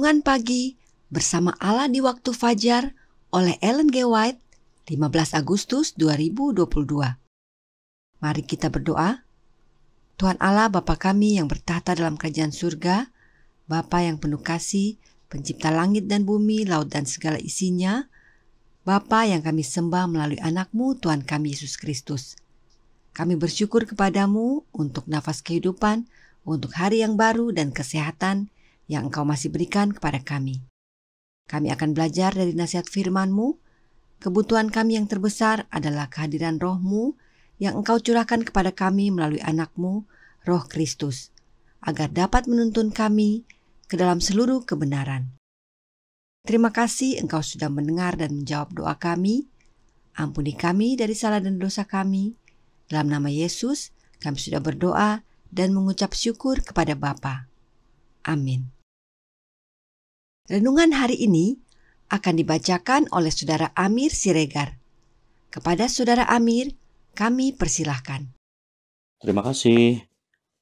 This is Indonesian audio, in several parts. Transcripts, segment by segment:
Renungan Pagi Bersama Allah di Waktu Fajar oleh Ellen G. White 15 Agustus 2022 Mari kita berdoa Tuhan Allah Bapa kami yang bertahta dalam kerajaan surga Bapa yang penuh kasih pencipta langit dan bumi, laut dan segala isinya Bapa yang kami sembah melalui anakmu Tuhan kami Yesus Kristus kami bersyukur kepadamu untuk nafas kehidupan, untuk hari yang baru dan kesehatan yang Engkau masih berikan kepada kami. Kami akan belajar dari nasihat firman-Mu. Kebutuhan kami yang terbesar adalah kehadiran roh-Mu yang Engkau curahkan kepada kami melalui anak-Mu, roh Kristus, agar dapat menuntun kami ke dalam seluruh kebenaran. Terima kasih Engkau sudah mendengar dan menjawab doa kami. Ampuni kami dari salah dan dosa kami. Dalam nama Yesus, kami sudah berdoa dan mengucap syukur kepada Bapa. Amin. Renungan hari ini akan dibacakan oleh Saudara Amir Siregar. Kepada Saudara Amir, kami persilahkan. Terima kasih.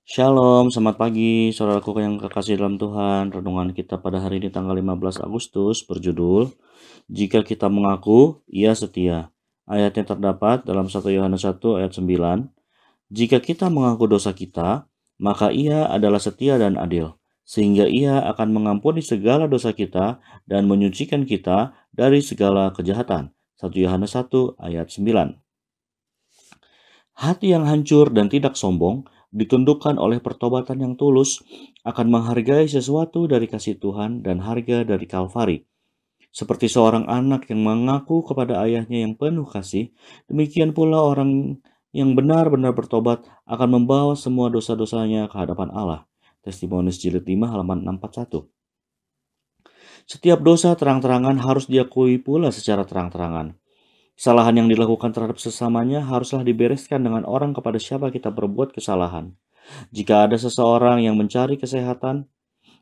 Shalom, selamat pagi saudaraku yang kekasih dalam Tuhan. Renungan kita pada hari ini tanggal 15 Agustus berjudul Jika kita mengaku, ia setia. Ayatnya terdapat dalam 1 Yohanes 1 ayat 9. Jika kita mengaku dosa kita, maka ia adalah setia dan adil sehingga ia akan mengampuni segala dosa kita dan menyucikan kita dari segala kejahatan. 1 Yohanes 1 ayat 9 Hati yang hancur dan tidak sombong ditentukan oleh pertobatan yang tulus akan menghargai sesuatu dari kasih Tuhan dan harga dari Kalvari. Seperti seorang anak yang mengaku kepada ayahnya yang penuh kasih, demikian pula orang yang benar-benar bertobat akan membawa semua dosa-dosanya ke hadapan Allah. Testimonius jilid 5 halaman 641. Setiap dosa terang-terangan harus diakui pula secara terang-terangan. Kesalahan yang dilakukan terhadap sesamanya haruslah dibereskan dengan orang kepada siapa kita berbuat kesalahan. Jika ada seseorang yang mencari kesehatan,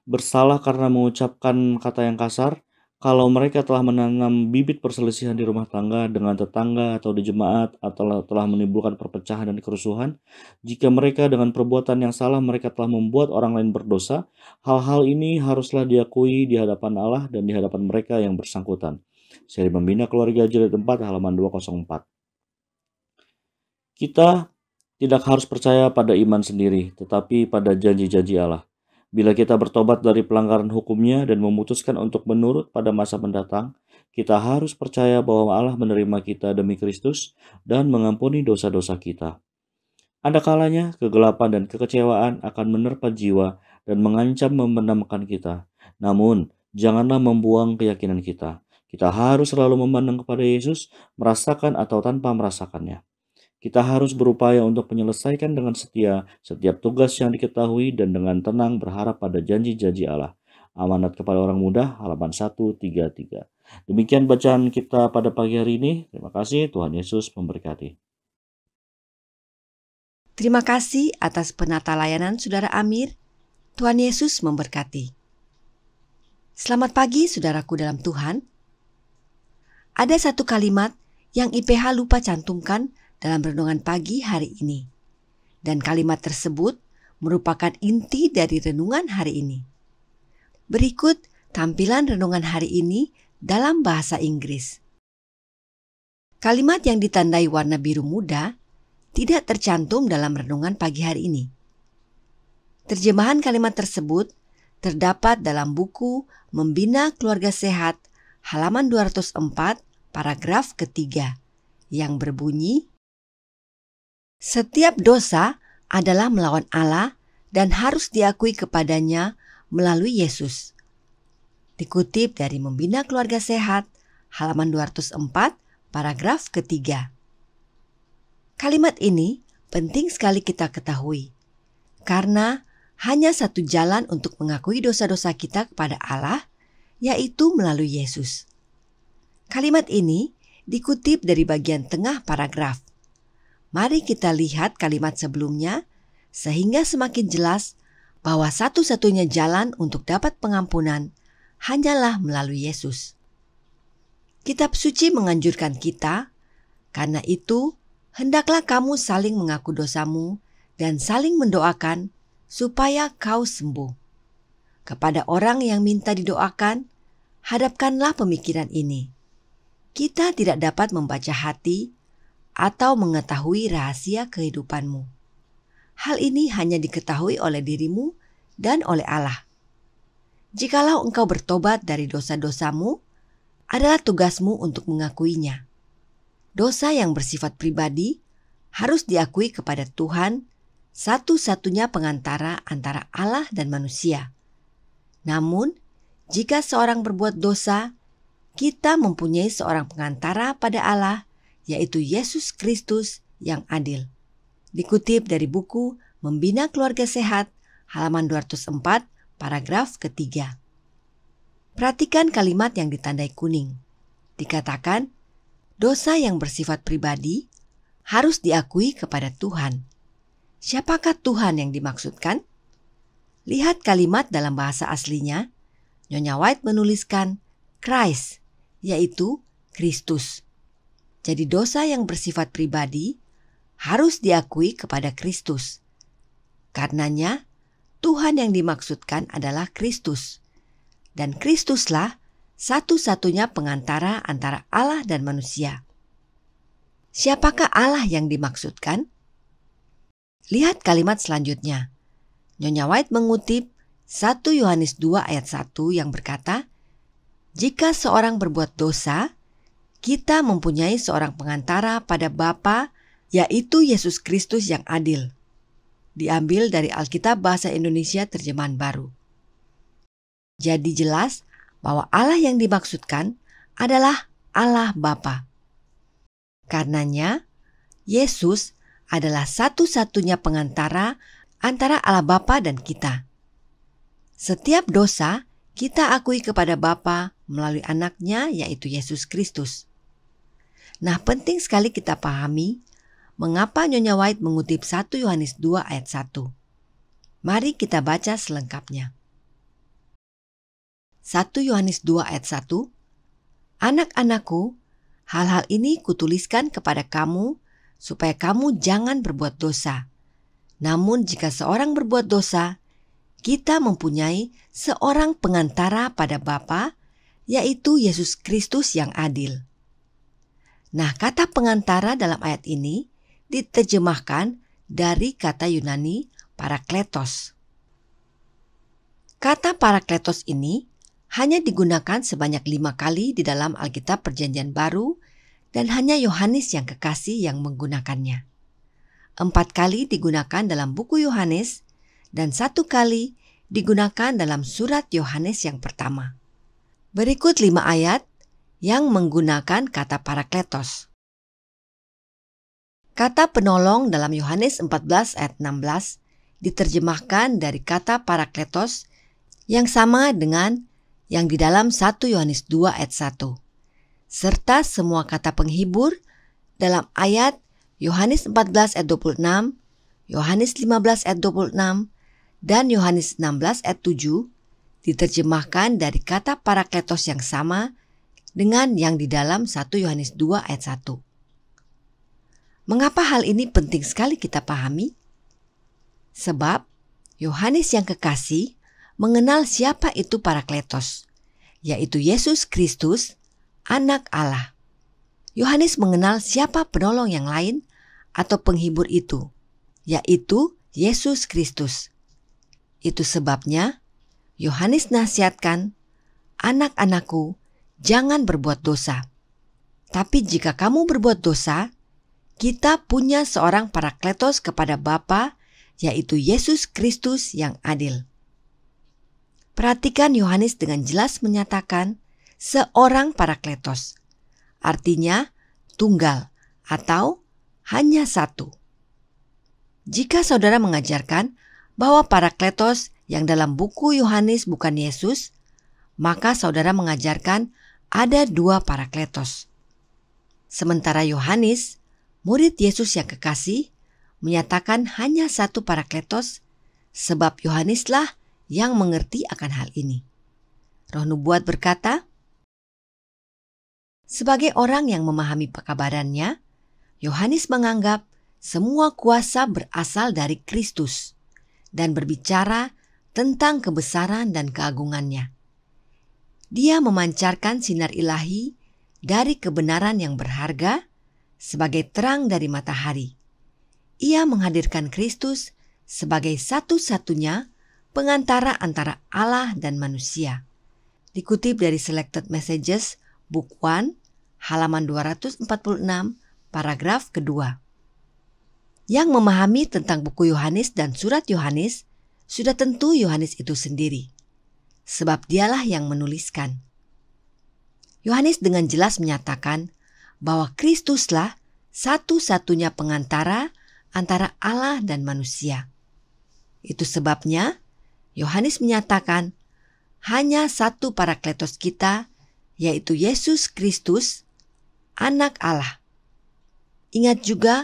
bersalah karena mengucapkan kata yang kasar, kalau mereka telah menanam bibit perselisihan di rumah tangga dengan tetangga atau di jemaat atau telah menimbulkan perpecahan dan kerusuhan, jika mereka dengan perbuatan yang salah mereka telah membuat orang lain berdosa, hal-hal ini haruslah diakui di hadapan Allah dan di hadapan mereka yang bersangkutan. Seri Membina Keluarga Jilid 4 halaman 204. Kita tidak harus percaya pada iman sendiri, tetapi pada janji-janji Allah. Bila kita bertobat dari pelanggaran hukumnya dan memutuskan untuk menurut pada masa mendatang, kita harus percaya bahwa Allah menerima kita demi Kristus dan mengampuni dosa-dosa kita. Ada kalanya kegelapan dan kekecewaan akan menerpa jiwa dan mengancam membenamkan kita. Namun, janganlah membuang keyakinan kita. Kita harus selalu memandang kepada Yesus, merasakan atau tanpa merasakannya. Kita harus berupaya untuk menyelesaikan dengan setia setiap tugas yang diketahui dan dengan tenang berharap pada janji-janji Allah. Amanat kepada orang muda halaman 133. Demikian bacaan kita pada pagi hari ini. Terima kasih Tuhan Yesus memberkati. Terima kasih atas penata layanan Saudara Amir. Tuhan Yesus memberkati. Selamat pagi saudaraku dalam Tuhan. Ada satu kalimat yang IPH lupa cantumkan dalam renungan pagi hari ini. Dan kalimat tersebut merupakan inti dari renungan hari ini. Berikut tampilan renungan hari ini dalam bahasa Inggris. Kalimat yang ditandai warna biru muda tidak tercantum dalam renungan pagi hari ini. Terjemahan kalimat tersebut terdapat dalam buku Membina Keluarga Sehat halaman 204 paragraf ketiga yang berbunyi setiap dosa adalah melawan Allah dan harus diakui kepadanya melalui Yesus. Dikutip dari Membina Keluarga Sehat, halaman 204, paragraf ketiga. Kalimat ini penting sekali kita ketahui, karena hanya satu jalan untuk mengakui dosa-dosa kita kepada Allah, yaitu melalui Yesus. Kalimat ini dikutip dari bagian tengah paragraf. Mari kita lihat kalimat sebelumnya sehingga semakin jelas bahwa satu-satunya jalan untuk dapat pengampunan hanyalah melalui Yesus. Kitab suci menganjurkan kita, karena itu hendaklah kamu saling mengaku dosamu dan saling mendoakan supaya kau sembuh. Kepada orang yang minta didoakan, hadapkanlah pemikiran ini. Kita tidak dapat membaca hati atau mengetahui rahasia kehidupanmu. Hal ini hanya diketahui oleh dirimu dan oleh Allah. Jikalau engkau bertobat dari dosa-dosamu, adalah tugasmu untuk mengakuinya. Dosa yang bersifat pribadi harus diakui kepada Tuhan, satu-satunya pengantara antara Allah dan manusia. Namun, jika seorang berbuat dosa, kita mempunyai seorang pengantara pada Allah, yaitu Yesus Kristus yang adil. Dikutip dari buku Membina Keluarga Sehat, halaman 204, paragraf ketiga. Perhatikan kalimat yang ditandai kuning. Dikatakan, dosa yang bersifat pribadi harus diakui kepada Tuhan. Siapakah Tuhan yang dimaksudkan? Lihat kalimat dalam bahasa aslinya. Nyonya White menuliskan Christ, yaitu Kristus. Jadi dosa yang bersifat pribadi harus diakui kepada Kristus. Karenanya, Tuhan yang dimaksudkan adalah Kristus. Dan Kristuslah satu-satunya pengantara antara Allah dan manusia. Siapakah Allah yang dimaksudkan? Lihat kalimat selanjutnya. Nyonya White mengutip 1 Yohanes 2 ayat 1 yang berkata, "Jika seorang berbuat dosa, kita mempunyai seorang pengantara pada Bapa, yaitu Yesus Kristus yang adil. Diambil dari Alkitab Bahasa Indonesia Terjemahan Baru. Jadi jelas bahwa Allah yang dimaksudkan adalah Allah Bapa. Karenanya, Yesus adalah satu-satunya pengantara antara Allah Bapa dan kita. Setiap dosa kita akui kepada Bapa melalui anaknya yaitu Yesus Kristus. Nah penting sekali kita pahami mengapa Nyonya White mengutip 1 Yohanes 2 ayat 1. Mari kita baca selengkapnya. 1 Yohanes 2 ayat 1 Anak-anakku, hal-hal ini kutuliskan kepada kamu supaya kamu jangan berbuat dosa. Namun jika seorang berbuat dosa, kita mempunyai seorang pengantara pada Bapa, yaitu Yesus Kristus yang adil. Nah, kata pengantara dalam ayat ini diterjemahkan dari kata Yunani parakletos. Kata parakletos ini hanya digunakan sebanyak lima kali di dalam Alkitab Perjanjian Baru dan hanya Yohanes yang kekasih yang menggunakannya. Empat kali digunakan dalam buku Yohanes dan satu kali digunakan dalam surat Yohanes yang pertama. Berikut lima ayat yang menggunakan kata parakletos. Kata penolong dalam Yohanes 14 ayat 16 diterjemahkan dari kata parakletos yang sama dengan yang di dalam 1 Yohanes 2 ayat 1 serta semua kata penghibur dalam ayat Yohanes 14 ayat 26, Yohanes 15 ayat 26, dan Yohanes 16 ayat 7 diterjemahkan dari kata parakletos yang sama dengan yang di dalam 1 Yohanes 2 ayat 1. Mengapa hal ini penting sekali kita pahami? Sebab Yohanes yang kekasih mengenal siapa itu parakletos, yaitu Yesus Kristus, anak Allah. Yohanes mengenal siapa penolong yang lain atau penghibur itu, yaitu Yesus Kristus. Itu sebabnya Yohanes nasihatkan, "Anak-anakku, jangan berbuat dosa. Tapi jika kamu berbuat dosa, kita punya seorang parakletos kepada Bapa, yaitu Yesus Kristus yang adil." Perhatikan Yohanes dengan jelas menyatakan seorang parakletos. Artinya tunggal atau hanya satu. Jika saudara mengajarkan bahwa para Kletos yang dalam buku Yohanes bukan Yesus, maka saudara mengajarkan ada dua para Kletos. Sementara Yohanes, murid Yesus yang kekasih, menyatakan hanya satu para Kletos, sebab Yohaneslah yang mengerti akan hal ini. Roh Nubuat berkata, sebagai orang yang memahami pekabarannya, Yohanes menganggap semua kuasa berasal dari Kristus dan berbicara tentang kebesaran dan keagungannya. Dia memancarkan sinar ilahi dari kebenaran yang berharga sebagai terang dari matahari. Ia menghadirkan Kristus sebagai satu-satunya pengantara antara Allah dan manusia. Dikutip dari Selected Messages, Book 1, halaman 246, paragraf kedua yang memahami tentang buku Yohanes dan surat Yohanes, sudah tentu Yohanes itu sendiri, sebab dialah yang menuliskan. Yohanes dengan jelas menyatakan bahwa Kristuslah satu-satunya pengantara antara Allah dan manusia. Itu sebabnya Yohanes menyatakan hanya satu para kletos kita, yaitu Yesus Kristus, anak Allah. Ingat juga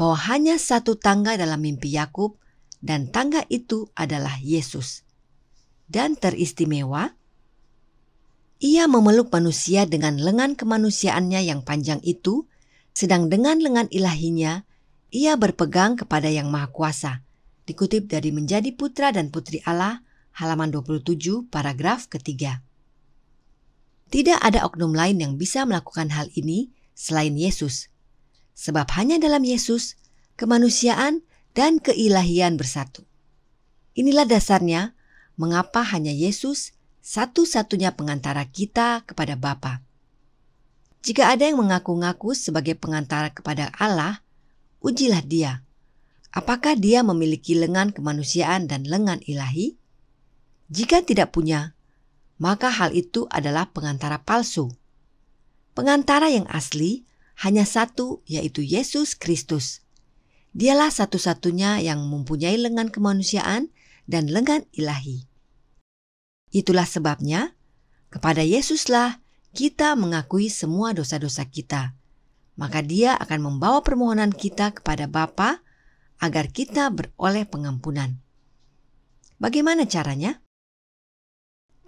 bahwa hanya satu tangga dalam mimpi Yakub dan tangga itu adalah Yesus. Dan teristimewa, ia memeluk manusia dengan lengan kemanusiaannya yang panjang itu, sedang dengan lengan ilahinya, ia berpegang kepada Yang Maha Kuasa. Dikutip dari Menjadi Putra dan Putri Allah, halaman 27, paragraf ketiga. Tidak ada oknum lain yang bisa melakukan hal ini selain Yesus – Sebab hanya dalam Yesus, kemanusiaan dan keilahian bersatu. Inilah dasarnya mengapa hanya Yesus satu-satunya pengantara kita kepada Bapa. Jika ada yang mengaku-ngaku sebagai pengantara kepada Allah, ujilah dia. Apakah dia memiliki lengan kemanusiaan dan lengan ilahi? Jika tidak punya, maka hal itu adalah pengantara palsu. Pengantara yang asli hanya satu, yaitu Yesus Kristus. Dialah satu-satunya yang mempunyai lengan kemanusiaan dan lengan ilahi. Itulah sebabnya, kepada Yesuslah kita mengakui semua dosa-dosa kita. Maka dia akan membawa permohonan kita kepada Bapa agar kita beroleh pengampunan. Bagaimana caranya?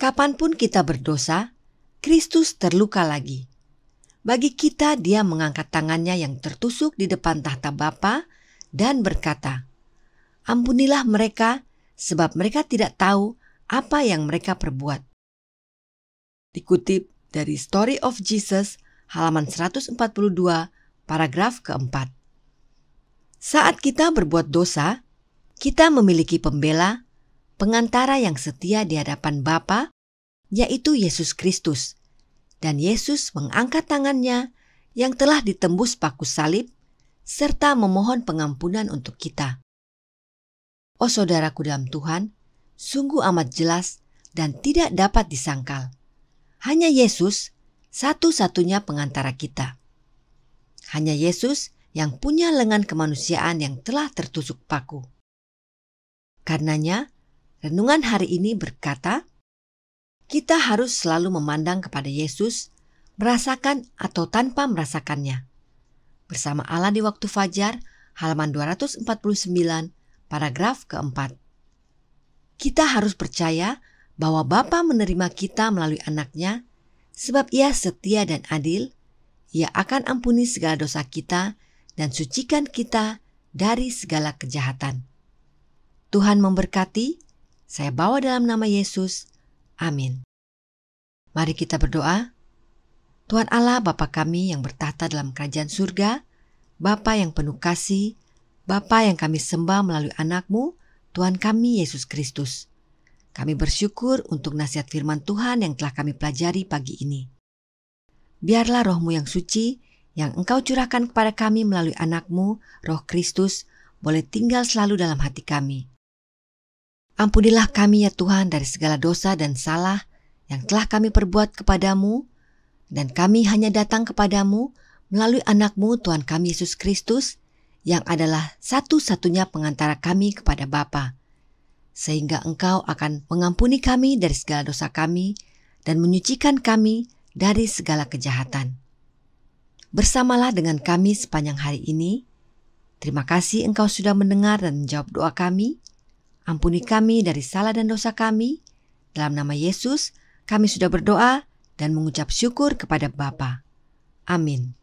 Kapanpun kita berdosa, Kristus terluka lagi bagi kita dia mengangkat tangannya yang tertusuk di depan tahta Bapa dan berkata, Ampunilah mereka sebab mereka tidak tahu apa yang mereka perbuat. Dikutip dari Story of Jesus halaman 142 paragraf keempat. Saat kita berbuat dosa, kita memiliki pembela, pengantara yang setia di hadapan Bapa, yaitu Yesus Kristus dan Yesus mengangkat tangannya yang telah ditembus paku salib serta memohon pengampunan untuk kita. Oh saudaraku dalam Tuhan, sungguh amat jelas dan tidak dapat disangkal. Hanya Yesus satu-satunya pengantara kita. Hanya Yesus yang punya lengan kemanusiaan yang telah tertusuk paku. Karenanya, renungan hari ini berkata, kita harus selalu memandang kepada Yesus, merasakan atau tanpa merasakannya. Bersama Allah di waktu fajar, halaman 249, paragraf keempat. Kita harus percaya bahwa Bapa menerima kita melalui anaknya, sebab ia setia dan adil, ia akan ampuni segala dosa kita dan sucikan kita dari segala kejahatan. Tuhan memberkati, saya bawa dalam nama Yesus, Amin. Mari kita berdoa. Tuhan Allah Bapa kami yang bertahta dalam kerajaan surga, Bapa yang penuh kasih, Bapa yang kami sembah melalui anakmu, Tuhan kami Yesus Kristus. Kami bersyukur untuk nasihat firman Tuhan yang telah kami pelajari pagi ini. Biarlah rohmu yang suci, yang engkau curahkan kepada kami melalui anakmu, roh Kristus, boleh tinggal selalu dalam hati kami. Ampunilah kami ya Tuhan dari segala dosa dan salah yang telah kami perbuat kepadamu dan kami hanya datang kepadamu melalui anakmu Tuhan kami Yesus Kristus yang adalah satu-satunya pengantara kami kepada Bapa, sehingga engkau akan mengampuni kami dari segala dosa kami dan menyucikan kami dari segala kejahatan. Bersamalah dengan kami sepanjang hari ini. Terima kasih engkau sudah mendengar dan menjawab doa kami. Ampuni kami dari salah dan dosa kami. Dalam nama Yesus, kami sudah berdoa dan mengucap syukur kepada Bapa. Amin.